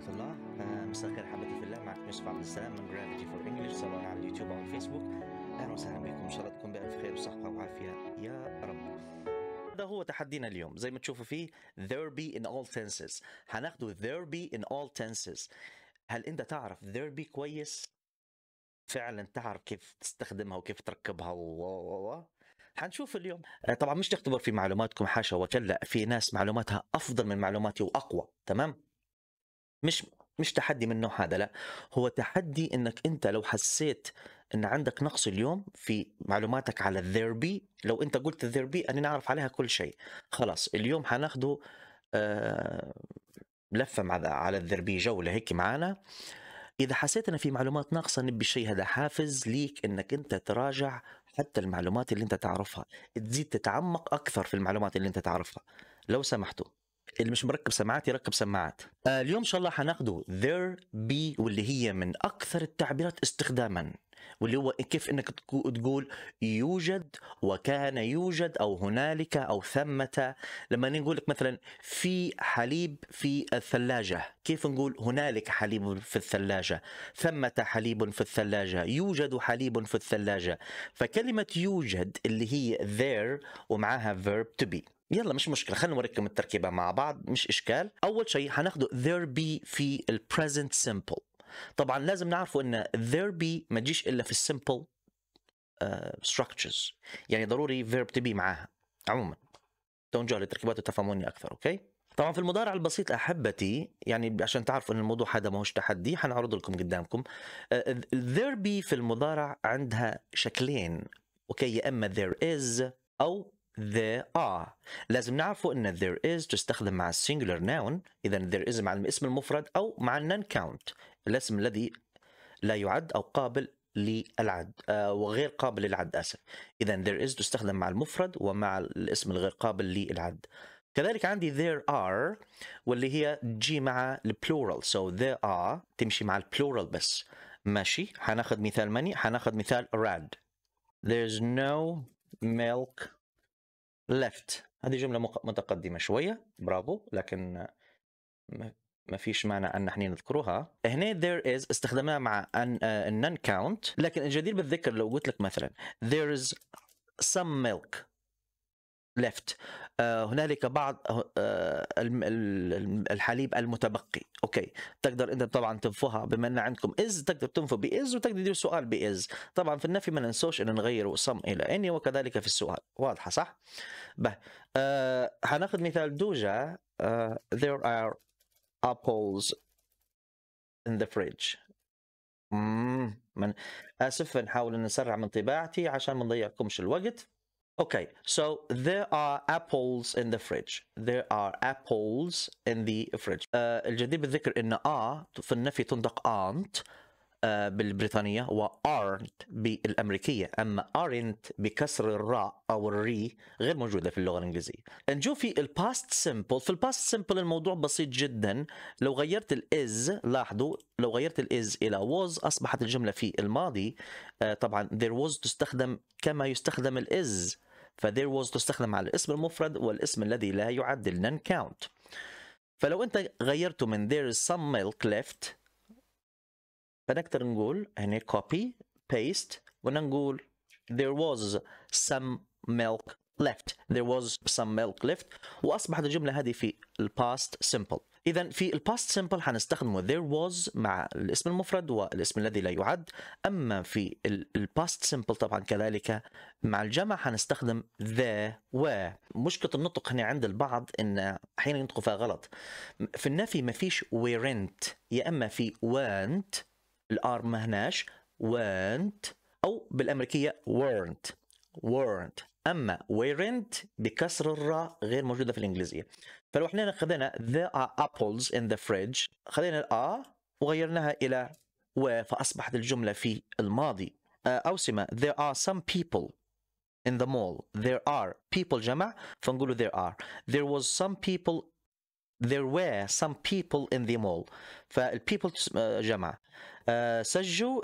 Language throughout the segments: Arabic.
رحمه الله آه، مساء الخير حبيبتي في الله معكم يوسف عبد السلام من جرافيتي فور انجلش سواء على اليوتيوب او الفيسبوك اهلا وسهلا بكم ان شاء الله تكون بألف خير وصحبه وعافيه يا رب هذا هو تحدينا اليوم زي ما تشوفوا فيه there be in all tenses هناخده there be in all tenses هل انت تعرف there be كويس فعلا تعرف كيف تستخدمها وكيف تركبها و و و حنشوف اليوم آه، طبعا مش تختبر في معلوماتكم حاشا وكلا في ناس معلوماتها افضل من معلوماتي واقوى تمام مش مش تحدي من النوع هذا لا هو تحدي انك انت لو حسيت ان عندك نقص اليوم في معلوماتك على الذيربي لو انت قلت الذيربي انا نعرف عليها كل شيء خلاص اليوم حناخده آه لفه مع على الذربي جوله هيك معانا اذا حسيت ان في معلومات ناقصه نبي الشيء هذا حافز ليك انك انت تراجع حتى المعلومات اللي انت تعرفها تزيد تتعمق اكثر في المعلومات اللي انت تعرفها لو سمحتوا اللي مش مركب سماعات يركب سماعات آه اليوم ان شاء الله حناخده there be واللي هي من اكثر التعبيرات استخداما واللي هو كيف انك تقول يوجد وكان يوجد او هنالك او ثمة لما نقول لك مثلا في حليب في الثلاجة كيف نقول هنالك حليب في الثلاجة ثمة حليب في الثلاجة يوجد حليب في الثلاجة فكلمة يوجد اللي هي there ومعها verb to be يلا مش مشكله خلينا نوريكم التركيبه مع بعض مش اشكال اول شيء هناخده there be في البريزنت simple طبعا لازم نعرفه ان there be ما تجيش الا في السمبل ستراكشرز uh, يعني ضروري فيرب تبي معاها عموما توجهوا للتركيبات وتفهموني اكثر اوكي طبعا في المضارع البسيط احبتي يعني عشان تعرفوا ان الموضوع هذا ماهوش تحدي حنعرض لكم قدامكم آه، there be في المضارع عندها شكلين اوكي يا اما there is او there are لازم نعرفوا ان there is تستخدم مع singular noun اذا there is مع الاسم المفرد او مع النون count الاسم الذي لا يعد او قابل للعد آه وغير قابل للعد اسف اذا there is تستخدم مع المفرد ومع الاسم الغير قابل للعد كذلك عندي there are واللي هي تجي مع البلورال so there are تمشي مع البلورال بس ماشي حناخذ مثال ماني حناخذ مثال red there's no milk left هذه جملة متقدمة شوية برافو لكن ما فيش معنى ان احنا نذكرها هنا there is استخدمها مع ان uh, آه، non count لكن الجدير بالذكر لو قلت لك مثلا there is some milk ليفت آه، هنالك بعض آه، آه، الحليب المتبقي اوكي تقدر انت طبعا تنفوها بما ان عندكم از تقدر تنفو باز وتقدر تدير سؤال باز طبعا في النفي ما ننسوش ان نغير صم الى اني وكذلك في السؤال واضحه صح به هناخذ مثال دوجا there are apples in the fridge من اسف نحاول نسرع من طباعتي عشان ما نضيعكمش الوقت Okay, so there are apples in the fridge. There are apples in the fridge. Uh, الجدير بالذكر ان are في النفي تنطق aren't uh, بالبريطانية و aren't بالأمريكية أما aren't بكسر الراء أو الري غير موجودة في اللغة الإنجليزية. نجو في الباست simple. في الباست simple الموضوع بسيط جدا لو غيرت الإز لاحظوا لو غيرت الإز إلى was أصبحت الجملة في الماضي uh, طبعا there was تستخدم كما يستخدم الإز there was تستخدم على الاسم المفرد والاسم الذي لا يعدل non count فلو انت غيرته من there is some milk left فنقدر نقول هنا copy paste ونقول there was some milk left there was some milk left وأصبحت الجملة هذه في الباست simple اذا في الباست سمبل هنستخدمه there was مع الاسم المفرد والاسم الذي لا يعد اما في الباست سمبل طبعا كذلك مع الجمع هنستخدم the و مشكله النطق هنا عند البعض ان احيانا ينطقوا فيها غلط في النفي ما فيش weren't يا اما في weren't الار ما هناش weren't او بالامريكيه weren't weren't اما ويرنت بكسر الراء غير موجوده في الانجليزيه فلو احنا خدنا there are apples in the fridge خلينا الآ وغيرناها الى و فاصبحت الجمله في الماضي او سمة there are some people in the mall there are people جمع فنقول there are there was some people there were some people in the mall فالpeople جمع آه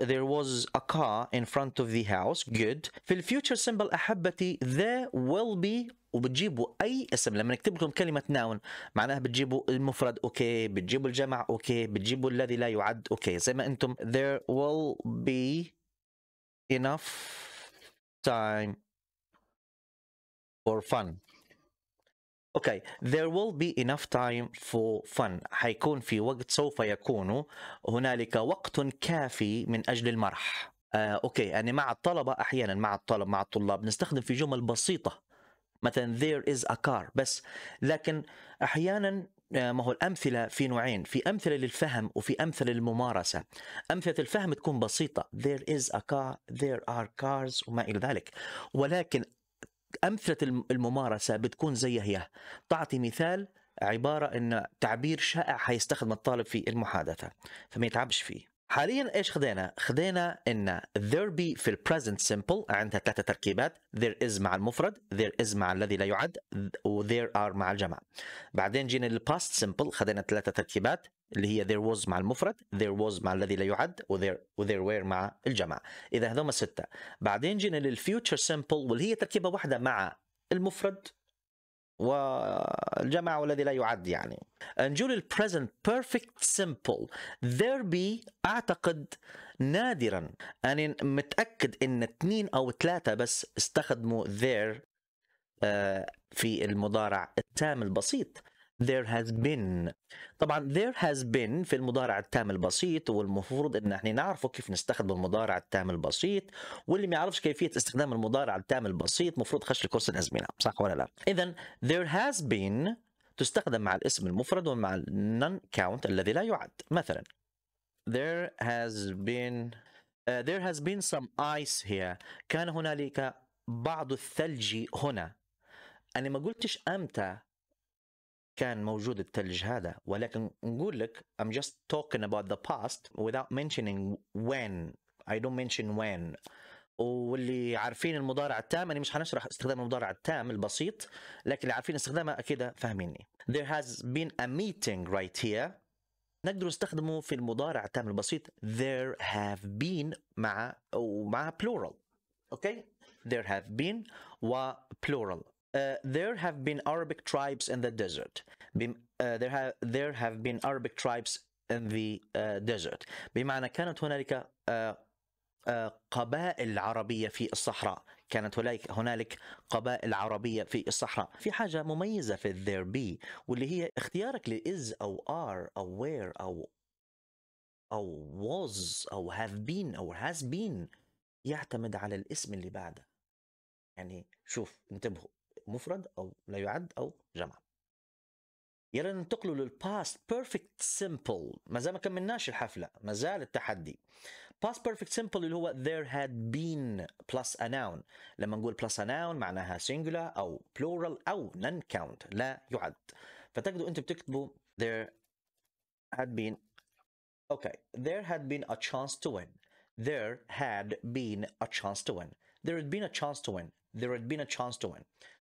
there was a car in front of the house good في الفيوتشر سمبل احبتي there will be وبتجيبوا اي اسم لما نكتب لكم كلمة ناون معناها بتجيبوا المفرد اوكي بتجيبوا الجمع اوكي بتجيبوا الذي لا يعد اوكي زي ما انتم there will be enough time for fun اوكي there will be enough time for fun حيكون في وقت سوف يكون هنالك وقت كافي من اجل المرح اوكي آه، يعني مع الطلبه احيانا مع الطلب مع الطلاب نستخدم في جمل بسيطه مثلا there is a car بس لكن احيانا آه، ما هو الأمثلة في نوعين في أمثلة للفهم وفي أمثلة للممارسة أمثلة الفهم تكون بسيطة there is a car there are cars وما إلى ذلك ولكن امثله الممارسه بتكون زي هي تعطي مثال عباره ان تعبير شائع حيستخدم الطالب في المحادثه فما يتعبش فيه حاليا ايش خدينا؟ خدينا ان there be في البريزنت simple عندها ثلاثة تركيبات there is مع المفرد there is مع الذي لا يعد و there are مع الجمع. بعدين جينا للباست simple خدينا ثلاثة تركيبات اللي هي there was مع المفرد there was مع الذي لا يعد و there, و there were مع الجمع. إذا هذوما ستة. بعدين جينا للفيوتشر simple واللي هي تركيبة واحدة مع المفرد والجمع والذي لا يعد يعني نجول البريزنت بيرفكت simple there be اعتقد نادرا انا متاكد ان اثنين او ثلاثه بس استخدموا there آه، في المضارع التام البسيط there has been طبعا there has been في المضارع التام البسيط والمفروض ان احنا نعرفه كيف نستخدم المضارع التام البسيط واللي ما يعرفش كيفيه استخدام المضارع التام البسيط مفروض خش الكورس الازمنه صح ولا لا اذا there has been تستخدم مع الاسم المفرد ومع النون كاونت الذي لا يعد مثلا there has been uh, there has been some ice here كان هنالك بعض الثلج هنا انا ما قلتش امتى كان موجود الثلج هذا ولكن نقول لك I'm just talking about the past without mentioning when I don't mention when واللي عارفين المضارع التام انا مش هنشرح استخدام المضارع التام البسيط لكن اللي عارفين استخدامها اكيد فاهميني there has been a meeting right here نقدر نستخدمه في المضارع التام البسيط there have been مع ومعها plural اوكي okay? there have been و plural Uh, there have been Arabic tribes in the desert. uh, there, ha there have been Arabic tribes in the uh, desert. بمعنى كانت هنالك uh, uh, قبائل عربية في الصحراء كانت هنالك هنالك قبائل عربية في الصحراء في حاجة مميزة في there be واللي هي اختيارك ل is أو are أو where أو أو was أو have been أو has been يعتمد على الاسم اللي بعده يعني شوف انتبهوا مفرد او لا يعد او جمع يلا ننتقلوا للباست بيرفكت سمبل ما زال ما كملناش الحفله ما زال التحدي past perfect simple اللي هو there had been plus a noun لما نقول plus a noun معناها singular او plural او non count لا يعد فتجدوا انتم بتكتبوا there had been okay there had been a chance to win there had been a chance to win there had been a chance to win there had been a chance to win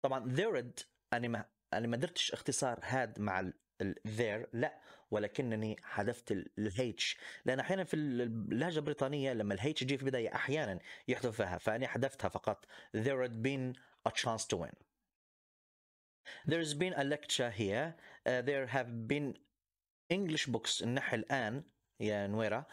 طبعا ذيرد انا ما انا ما درتش اختصار هاد مع الذير لا ولكنني حذفت الهيتش لان احيانا في اللهجه البريطانيه لما الهيتش يجي في البدايه احيانا يحذفها فانا حذفتها فقط there had been a chance to win there's been a lecture here uh, there have been English books النحل الان يا نويره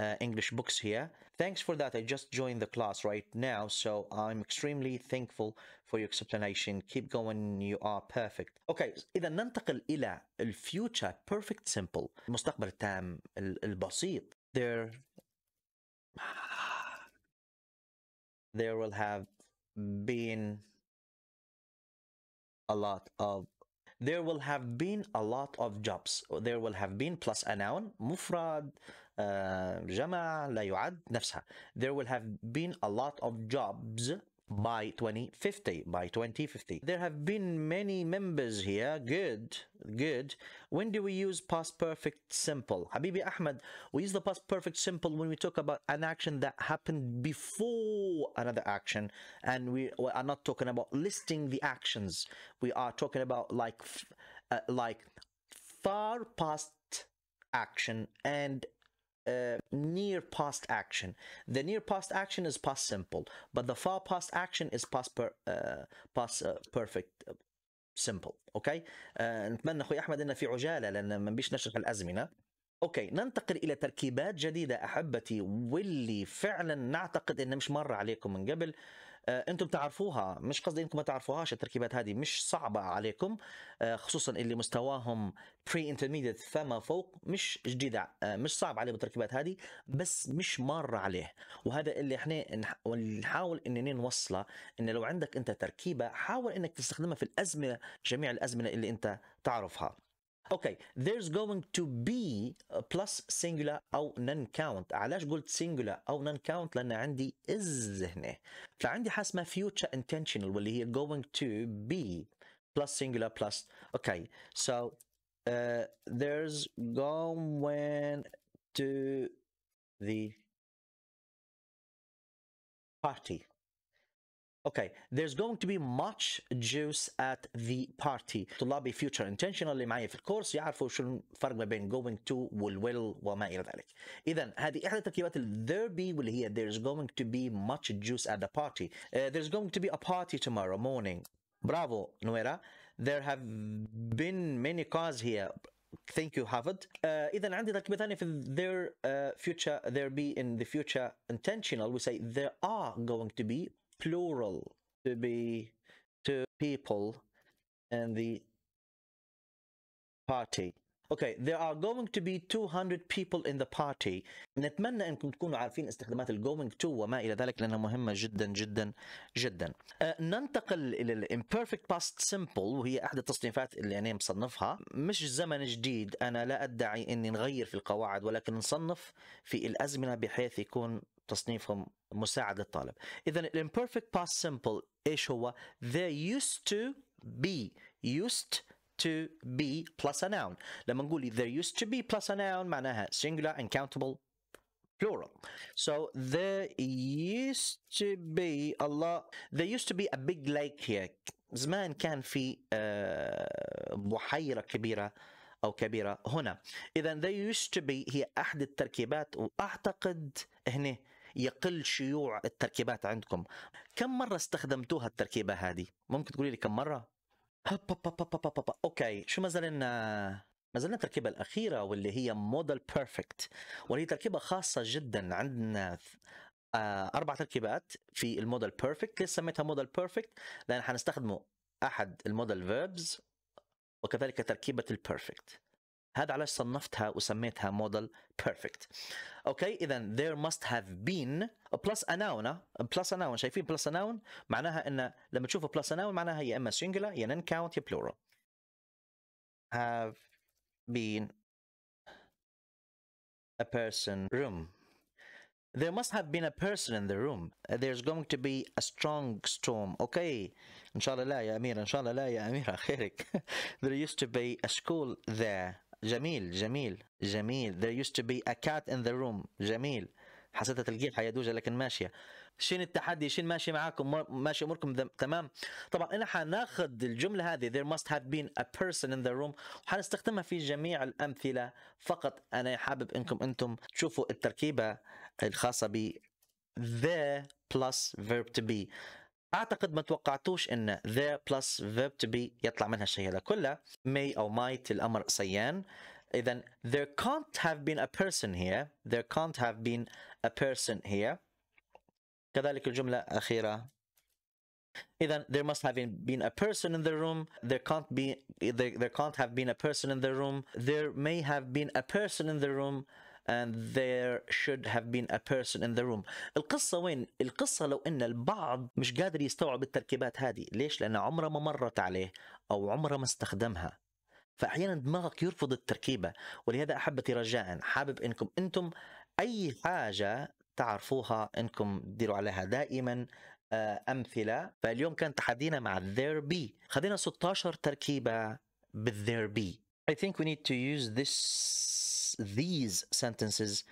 uh, English books here Thanks for that. I just joined the class right now, so I'm extremely thankful for your explanation. Keep going. You are perfect. Okay, إذا ننتقل إلى الفيوتشر perfect simple المستقبل التام البسيط. There there will have been a lot of there will have been a lot of jobs there will have been plus a noun مفرد لا يعد نفسها there will have been a lot of jobs by 2050 by 2050 there have been many members here good good when do we use past perfect simple habibi ahmed we use the past perfect simple when we talk about an action that happened before another action and we are not talking about listing the actions we are talking about like uh, like far past action and uh, near past action. The near past action is past simple, but the far past action is past per, uh, past uh, perfect uh, simple. Okay. Uh, نتمنى اخوي احمد ان في عجاله لان ما بيش نشرح الازمنه. اوكي ننتقل الى تركيبات جديده احبتي واللي فعلا نعتقد انها مش مر عليكم من قبل آه، انتم بتعرفوها مش قصدي انكم ما تعرفوهاش التركيبات هذه مش صعبه عليكم آه، خصوصا اللي مستواهم بري انترميديت فما فوق مش جديده آه، مش صعب عليهم التركيبات هذه بس مش ماره عليه وهذا اللي احنا نحاول اننا نوصله ان لو عندك انت تركيبه حاول انك تستخدمها في الازمنه جميع الازمنه اللي انت تعرفها Okay, there's going to be plus singular او non count علاش قلت singular او non count لان عندي is هنا فعندي حاجه ما future intentional واللي هي going to be plus singular plus okay so uh, there's going to the party Okay, there's going to be much juice at the party to lobby future intentional if معايا في الكورس يعرفوا شو الفرق ما بين going to والwill وما إلى ذلك إذا هذه إحدى تركيبات ال there be واللي هي there's going to be much juice at the party uh, there's going to be a party tomorrow morning Bravo, Nuera. There have been many cars here. Thank you, Harvard. Uh, إذا عندي تركيبة ثانية في their uh, future, there be in the future intentional. We say there are going to be plural to be to people and the party اوكي there are going to be 200 people in the party نتمنى انكم تكونوا عارفين استخدامات الجوينج going to وما الى ذلك لانها مهمه جدا جدا جدا أه ننتقل الى الامبرفكت imperfect past simple وهي احدى التصنيفات اللي انا مصنفها مش زمن جديد انا لا ادعي اني نغير في القواعد ولكن نصنف في الازمنه بحيث يكون تصنيفهم مساعد للطالب اذا الامبرفكت past simple ايش هو There used to be used to be plus a noun لما نقول there used to be plus a noun معناها singular and countable plural so there used to be a lot there used to be a big lake here زمان كان في آه، بحيرة كبيرة أو كبيرة هنا إذا there used to be هي أحد التركيبات وأعتقد هنا يقل شيوع التركيبات عندكم كم مرة استخدمتوها التركيبة هذه ممكن تقولي لي كم مرة هب هب هب هب هب هب. اوكي شو ما زلنا ما زلنا التركيبه الاخيره واللي هي موديل بيرفكت وهي تركيبه خاصه جدا عندنا آه، اربع تركيبات في الموديل بيرفكت ليش سميتها موديل بيرفكت لان حنستخدمه احد الموديل فيربز وكذلك تركيبه البيرفكت هذا علاش صنفتها وسميتها موديل بيرفكت اوكي اذا there must have been بلس اناون بلس اناون شايفين بلس اناون معناها ان لما تشوفوا بلس اناون معناها يا اما singular يا نون كاونت يا بلورال have been a person room there must have been a person in the room there's going to be a strong storm okay ان شاء الله لا يا اميره ان شاء الله لا يا اميره خيرك there used to be a school there جميل جميل جميل there used to be a cat in the room جميل حسيتها تلقيحه يا دوجه لكن ماشيه شين التحدي شين ماشي معاكم ماشي اموركم تمام طبعا انا حناخد الجمله هذه there must have been a person in the room وحنستخدمها في جميع الامثله فقط انا حابب انكم انتم تشوفوا التركيبه الخاصه ب the plus verb to be اعتقد ما توقعتوش ان ذا بلس verb to be يطلع منها الشيء هذا كله may او might الامر سيان اذا there can't have been a person here there can't have been a person here كذلك الجمله الاخيره إذا there must have been a person in the room there can't be there, there can't have been a person in the room there may have been a person in the room and there should have been a person in the room القصة وين؟ القصة لو أن البعض مش قادر يستوعب التركيبات هذه ليش؟ لأن عمره ما مرت عليه أو عمره ما استخدمها فأحيانا دماغك يرفض التركيبة ولهذا أحبتي رجاء حابب أنكم أنتم أي حاجة تعرفوها أنكم تديروا عليها دائما آه، أمثلة فاليوم كان تحدينا مع there be خذينا 16 تركيبة بال there be I think we need to use this these sentences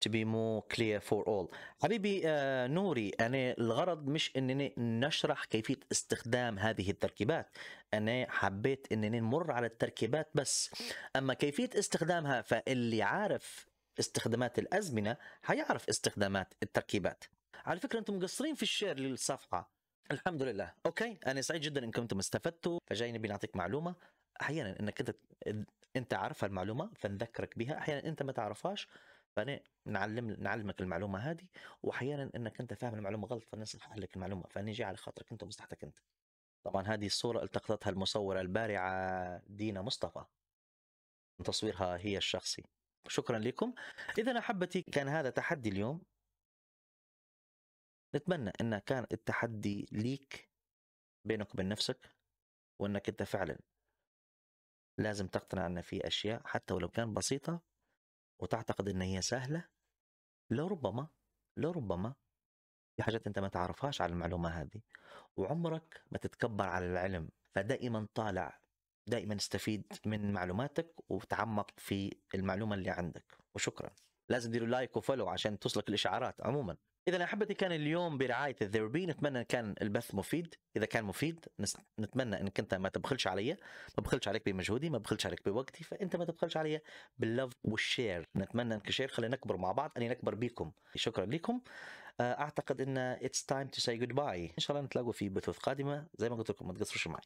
to be more clear for all حبيبي آه، نوري انا الغرض مش انني نشرح كيفيه استخدام هذه التركيبات انا حبيت انني نمر على التركيبات بس اما كيفيه استخدامها فاللي عارف استخدامات الازمنه حيعرف استخدامات التركيبات على فكره انتم مقصرين في الشير للصفحه الحمد لله اوكي انا سعيد جدا انكم انتم استفدتوا فجاي نبي نعطيك معلومه احيانا انك انت انت عارف المعلومه فنذكرك بها احيانا انت ما تعرفهاش فانا نعلم نعلمك المعلومه هذه واحيانا انك انت فاهم المعلومه غلط فنصحح لك المعلومه فنجي على خاطرك انت ومصلحتك انت طبعا هذه الصوره التقطتها المصوره البارعه دينا مصطفى من تصويرها هي الشخصي شكرا لكم اذا احبتي كان هذا تحدي اليوم نتمنى ان كان التحدي ليك بينك وبين نفسك وانك انت فعلا لازم تقتنع ان في أشياء حتى ولو كانت بسيطة وتعتقد أن هي سهلة لربما لربما في حاجات أنت ما تعرفهاش على المعلومة هذه وعمرك ما تتكبر على العلم فدائما طالع دائما استفيد من معلوماتك وتعمق في المعلومة اللي عندك وشكرا لازم تديروا لايك وفولو عشان توصلك الإشعارات عموما اذا احبتي كان اليوم برعايه الذيربي نتمنى كان البث مفيد اذا كان مفيد نتمنى انك انت ما تبخلش علي ما بخلش عليك بمجهودي ما بخلش عليك بوقتي فانت ما تبخلش علي باللف والشير نتمنى انك شير خلينا نكبر مع بعض اني نكبر بيكم شكرا لكم آه، اعتقد ان اتس تايم تو سي جود باي ان شاء الله نتلاقوا في بثوث قادمه زي ما قلت لكم ما تقصروش معي